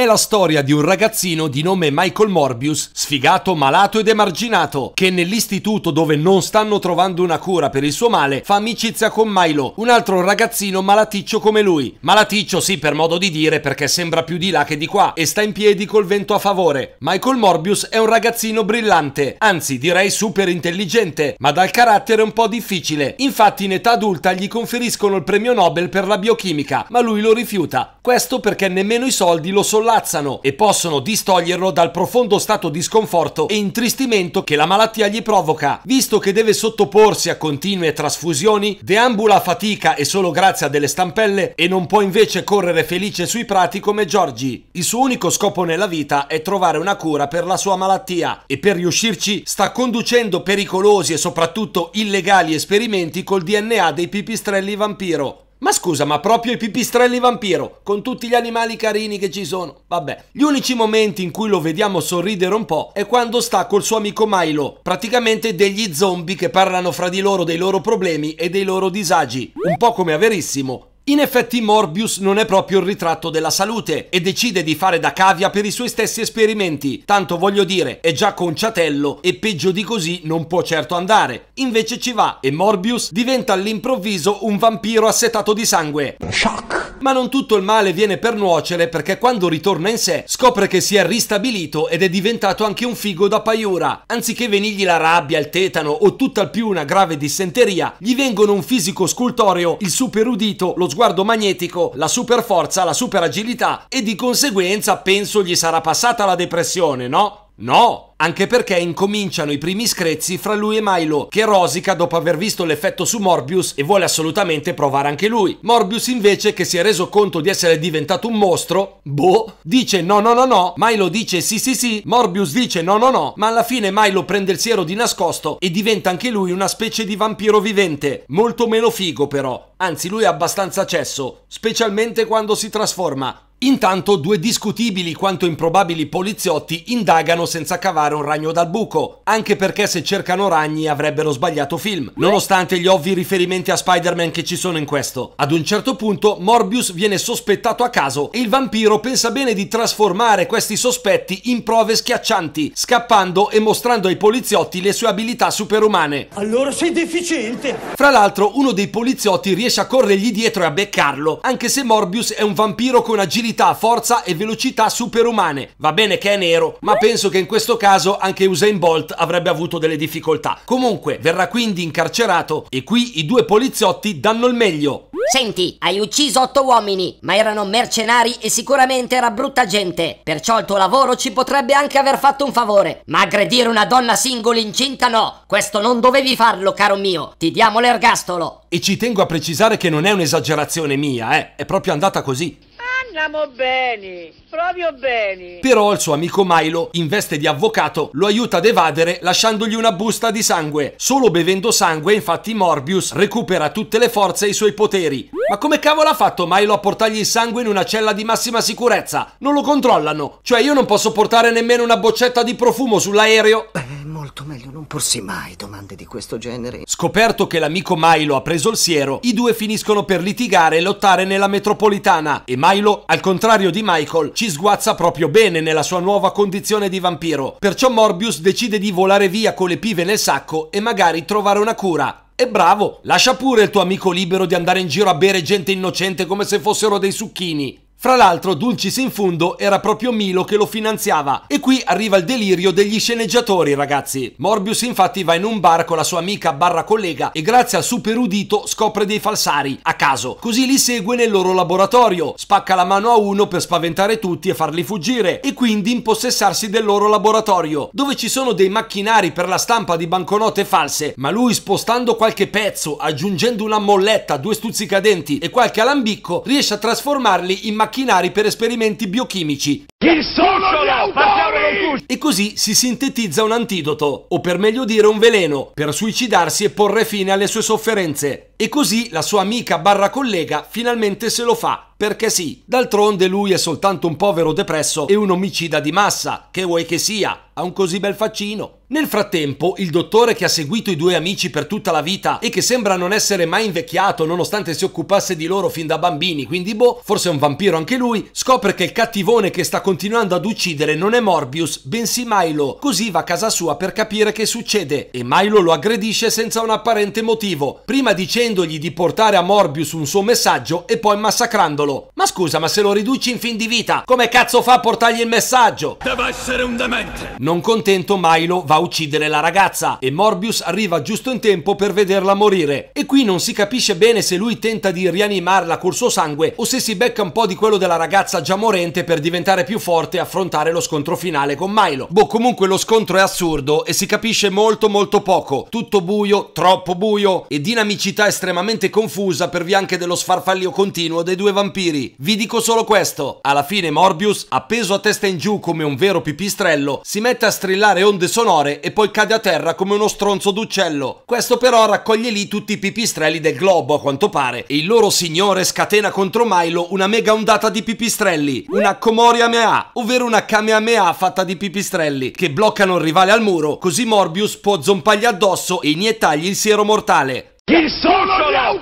È la storia di un ragazzino di nome Michael Morbius, sfigato, malato ed emarginato, che nell'istituto dove non stanno trovando una cura per il suo male fa amicizia con Milo, un altro ragazzino malaticcio come lui. Malaticcio sì per modo di dire perché sembra più di là che di qua e sta in piedi col vento a favore. Michael Morbius è un ragazzino brillante, anzi direi super intelligente, ma dal carattere un po' difficile. Infatti in età adulta gli conferiscono il premio Nobel per la biochimica, ma lui lo rifiuta. Questo perché nemmeno i soldi lo sollevano collazzano e possono distoglierlo dal profondo stato di sconforto e intristimento che la malattia gli provoca. Visto che deve sottoporsi a continue trasfusioni, deambula a fatica e solo grazie a delle stampelle e non può invece correre felice sui prati come Giorgi. Il suo unico scopo nella vita è trovare una cura per la sua malattia e per riuscirci sta conducendo pericolosi e soprattutto illegali esperimenti col DNA dei pipistrelli vampiro. Ma scusa, ma proprio i pipistrelli vampiro, con tutti gli animali carini che ci sono. Vabbè, gli unici momenti in cui lo vediamo sorridere un po' è quando sta col suo amico Milo, praticamente degli zombie che parlano fra di loro dei loro problemi e dei loro disagi, un po' come a Verissimo, in effetti Morbius non è proprio il ritratto della salute e decide di fare da cavia per i suoi stessi esperimenti, tanto voglio dire è già conciatello e peggio di così non può certo andare. Invece ci va e Morbius diventa all'improvviso un vampiro assetato di sangue. Shock! Ma non tutto il male viene per nuocere perché quando ritorna in sé scopre che si è ristabilito ed è diventato anche un figo da paiura. Anziché venirgli la rabbia, il tetano o tutt'al più una grave dissenteria, gli vengono un fisico scultoreo, il superudito, lo sguardo sguardo magnetico, la super forza, la super agilità e di conseguenza penso gli sarà passata la depressione, no? No, anche perché incominciano i primi screzi fra lui e Milo, che rosica dopo aver visto l'effetto su Morbius e vuole assolutamente provare anche lui. Morbius invece, che si è reso conto di essere diventato un mostro, boh, dice no no no no, Milo dice sì sì sì, Morbius dice no no no, ma alla fine Milo prende il siero di nascosto e diventa anche lui una specie di vampiro vivente. Molto meno figo però, anzi lui ha abbastanza cesso, specialmente quando si trasforma Intanto due discutibili quanto improbabili poliziotti indagano senza cavare un ragno dal buco, anche perché se cercano ragni avrebbero sbagliato film, nonostante gli ovvi riferimenti a Spider-Man che ci sono in questo. Ad un certo punto Morbius viene sospettato a caso e il vampiro pensa bene di trasformare questi sospetti in prove schiaccianti, scappando e mostrando ai poliziotti le sue abilità superumane. Allora sei deficiente! Fra l'altro uno dei poliziotti riesce a corrergli dietro e a beccarlo, anche se Morbius è un vampiro con agilità agilità, forza e velocità superumane. Va bene che è nero, ma penso che in questo caso anche Usain Bolt avrebbe avuto delle difficoltà. Comunque, verrà quindi incarcerato e qui i due poliziotti danno il meglio. Senti, hai ucciso otto uomini, ma erano mercenari e sicuramente era brutta gente. Perciò il tuo lavoro ci potrebbe anche aver fatto un favore. Ma aggredire una donna singola incinta no, questo non dovevi farlo, caro mio. Ti diamo l'ergastolo. E ci tengo a precisare che non è un'esagerazione mia, eh. È proprio andata così andiamo bene, proprio bene. Però il suo amico Milo, in veste di avvocato, lo aiuta ad evadere lasciandogli una busta di sangue. Solo bevendo sangue, infatti, Morbius recupera tutte le forze e i suoi poteri. Ma come cavolo ha fatto Milo a portargli il sangue in una cella di massima sicurezza? Non lo controllano. Cioè io non posso portare nemmeno una boccetta di profumo sull'aereo. molto meglio non porsi mai domande di questo genere. Scoperto che l'amico Milo ha preso il siero, i due finiscono per litigare e lottare nella metropolitana e Milo, al contrario di Michael, ci sguazza proprio bene nella sua nuova condizione di vampiro. Perciò Morbius decide di volare via con le pive nel sacco e magari trovare una cura. E bravo, lascia pure il tuo amico libero di andare in giro a bere gente innocente come se fossero dei succhini. Fra l'altro Dulcis in fondo era proprio Milo che lo finanziava e qui arriva il delirio degli sceneggiatori ragazzi. Morbius infatti va in un bar con la sua amica barra collega e grazie al super udito scopre dei falsari, a caso. Così li segue nel loro laboratorio, spacca la mano a uno per spaventare tutti e farli fuggire e quindi impossessarsi del loro laboratorio, dove ci sono dei macchinari per la stampa di banconote false, ma lui spostando qualche pezzo, aggiungendo una molletta, due stuzzicadenti e qualche alambicco, riesce a trasformarli in macchinari macchinari per esperimenti biochimici. Chi cioè, sono gli autori? E così si sintetizza un antidoto, o per meglio dire un veleno, per suicidarsi e porre fine alle sue sofferenze. E così la sua amica barra collega finalmente se lo fa, perché sì, d'altronde lui è soltanto un povero depresso e un omicida di massa, che vuoi che sia, ha un così bel faccino. Nel frattempo, il dottore che ha seguito i due amici per tutta la vita e che sembra non essere mai invecchiato nonostante si occupasse di loro fin da bambini, quindi boh, forse è un vampiro anche lui, scopre che il cattivone che sta con continuando ad uccidere non è Morbius, bensì Milo. Così va a casa sua per capire che succede e Milo lo aggredisce senza un apparente motivo, prima dicendogli di portare a Morbius un suo messaggio e poi massacrandolo. Ma scusa, ma se lo riduci in fin di vita, come cazzo fa a portargli il messaggio? Deve essere un demente! Non contento, Milo va a uccidere la ragazza e Morbius arriva giusto in tempo per vederla morire. E qui non si capisce bene se lui tenta di rianimarla col suo sangue o se si becca un po' di quello della ragazza già morente per diventare più forte affrontare lo scontro finale con Milo. Boh, comunque lo scontro è assurdo e si capisce molto molto poco. Tutto buio, troppo buio e dinamicità estremamente confusa per via anche dello sfarfallio continuo dei due vampiri. Vi dico solo questo. Alla fine Morbius, appeso a testa in giù come un vero pipistrello, si mette a strillare onde sonore e poi cade a terra come uno stronzo d'uccello. Questo però raccoglie lì tutti i pipistrelli del globo a quanto pare e il loro signore scatena contro Milo una mega ondata di pipistrelli. Una comoria mea Kamehameha, ovvero una Kamehameha fatta di pipistrelli che bloccano il rivale al muro, così Morbius può zompargli addosso e iniettargli il siero mortale. Chi sono gli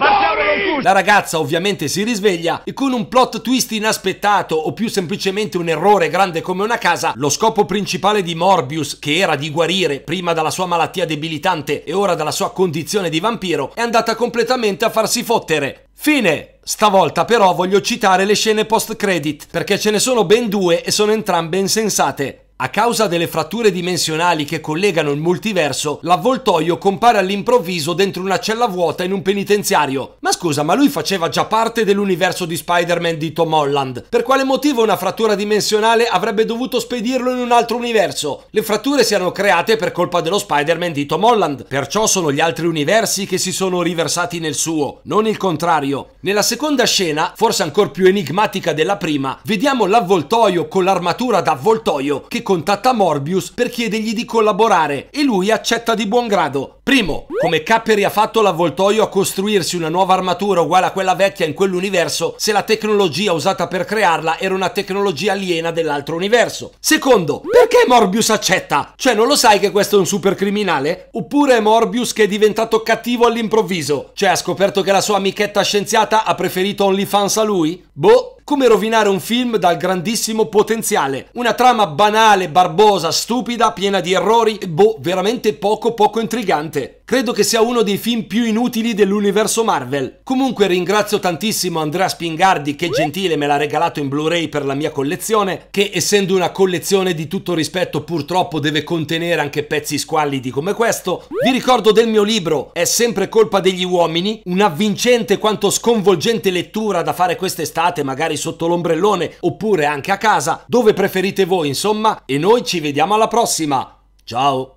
la ragazza ovviamente si risveglia e con un plot twist inaspettato o più semplicemente un errore grande come una casa, lo scopo principale di Morbius, che era di guarire prima dalla sua malattia debilitante e ora dalla sua condizione di vampiro, è andata completamente a farsi fottere. Fine! Stavolta però voglio citare le scene post-credit, perché ce ne sono ben due e sono entrambe insensate. A causa delle fratture dimensionali che collegano il multiverso, l'avvoltoio compare all'improvviso dentro una cella vuota in un penitenziario. Ma scusa, ma lui faceva già parte dell'universo di Spider-Man di Tom Holland. Per quale motivo una frattura dimensionale avrebbe dovuto spedirlo in un altro universo? Le fratture si erano create per colpa dello Spider-Man di Tom Holland, perciò sono gli altri universi che si sono riversati nel suo, non il contrario. Nella seconda scena, forse ancora più enigmatica della prima, vediamo l'avvoltoio con l'armatura d'avvoltoio avvoltoio che contatta Morbius per chiedergli di collaborare e lui accetta di buon grado. Primo, come Capperi ha fatto l'avvoltoio a costruirsi una nuova armatura uguale a quella vecchia in quell'universo se la tecnologia usata per crearla era una tecnologia aliena dell'altro universo. Secondo, perché Morbius accetta? Cioè non lo sai che questo è un super criminale? Oppure è Morbius che è diventato cattivo all'improvviso? Cioè ha scoperto che la sua amichetta scienziata ha preferito OnlyFans a lui? Boh, come rovinare un film dal grandissimo potenziale. Una trama banale, barbosa, stupida, piena di errori, e boh, veramente poco poco intrigante. Credo che sia uno dei film più inutili dell'universo Marvel. Comunque ringrazio tantissimo Andrea Spingardi che gentile me l'ha regalato in Blu-ray per la mia collezione, che essendo una collezione di tutto rispetto purtroppo deve contenere anche pezzi squallidi come questo. Vi ricordo del mio libro È sempre colpa degli uomini, un'avvincente quanto sconvolgente lettura da fare quest'estate magari sotto l'ombrellone oppure anche a casa, dove preferite voi insomma, e noi ci vediamo alla prossima. Ciao!